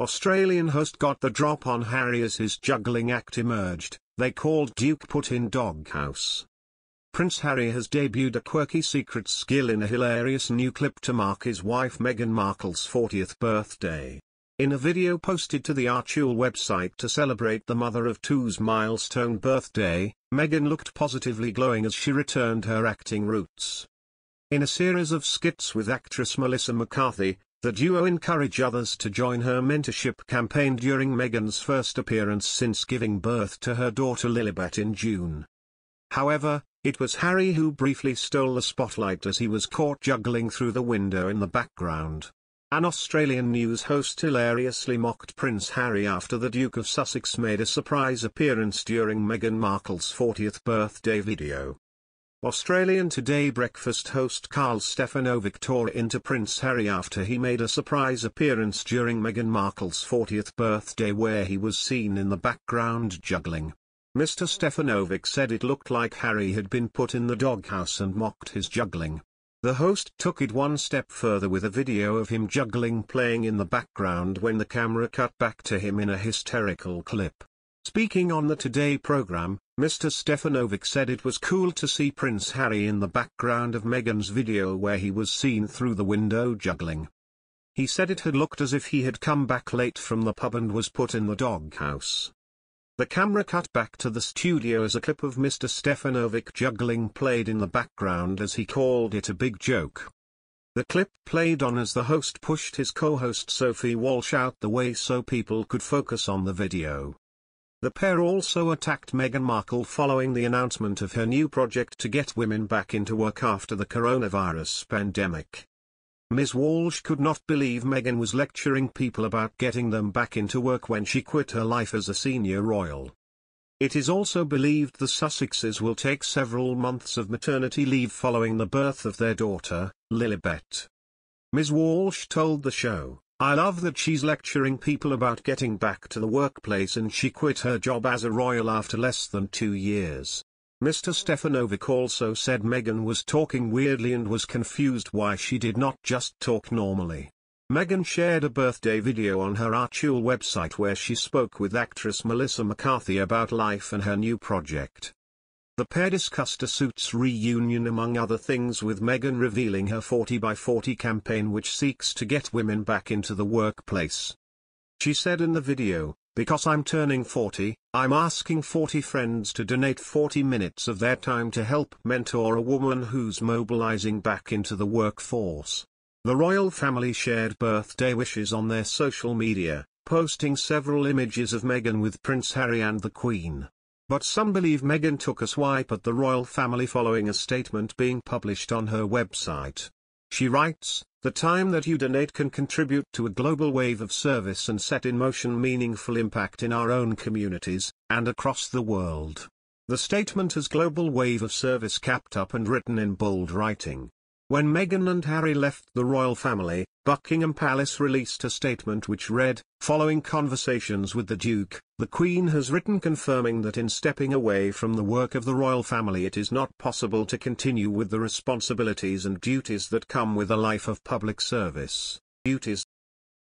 Australian host got the drop on Harry as his juggling act emerged, they called Duke put in doghouse. Prince Harry has debuted a quirky secret skill in a hilarious new clip to mark his wife Meghan Markle's 40th birthday. In a video posted to the Archule website to celebrate the mother of two's milestone birthday, Meghan looked positively glowing as she returned her acting roots. In a series of skits with actress Melissa McCarthy, the duo encourage others to join her mentorship campaign during Meghan's first appearance since giving birth to her daughter Lilibet in June. However, it was Harry who briefly stole the spotlight as he was caught juggling through the window in the background. An Australian news host hilariously mocked Prince Harry after the Duke of Sussex made a surprise appearance during Meghan Markle's 40th birthday video. Australian Today breakfast host Carl Stefanovic tore into Prince Harry after he made a surprise appearance during Meghan Markle's 40th birthday where he was seen in the background juggling. Mr Stefanovic said it looked like Harry had been put in the doghouse and mocked his juggling. The host took it one step further with a video of him juggling playing in the background when the camera cut back to him in a hysterical clip. Speaking on the Today program, Mr. Stefanovic said it was cool to see Prince Harry in the background of Meghan's video where he was seen through the window juggling. He said it had looked as if he had come back late from the pub and was put in the doghouse. The camera cut back to the studio as a clip of Mr. Stefanovic juggling played in the background as he called it a big joke. The clip played on as the host pushed his co-host Sophie Walsh out the way so people could focus on the video. The pair also attacked Meghan Markle following the announcement of her new project to get women back into work after the coronavirus pandemic. Ms. Walsh could not believe Meghan was lecturing people about getting them back into work when she quit her life as a senior royal. It is also believed the Sussexes will take several months of maternity leave following the birth of their daughter, Lilibet. Ms. Walsh told the show, I love that she's lecturing people about getting back to the workplace and she quit her job as a royal after less than two years. Mr. Stefanovic also said Meghan was talking weirdly and was confused why she did not just talk normally. Meghan shared a birthday video on her Archul website where she spoke with actress Melissa McCarthy about life and her new project. The pair discussed a Suits reunion among other things with Meghan revealing her 40 by 40 campaign which seeks to get women back into the workplace. She said in the video, because I'm turning 40, I'm asking 40 friends to donate 40 minutes of their time to help mentor a woman who's mobilizing back into the workforce. The royal family shared birthday wishes on their social media, posting several images of Meghan with Prince Harry and the Queen. But some believe Meghan took a swipe at the royal family following a statement being published on her website. She writes, The time that you donate can contribute to a global wave of service and set in motion meaningful impact in our own communities, and across the world. The statement has global wave of service capped up and written in bold writing. When Meghan and Harry left the royal family, Buckingham Palace released a statement which read, Following conversations with the Duke, the Queen has written confirming that in stepping away from the work of the royal family it is not possible to continue with the responsibilities and duties that come with a life of public service, duties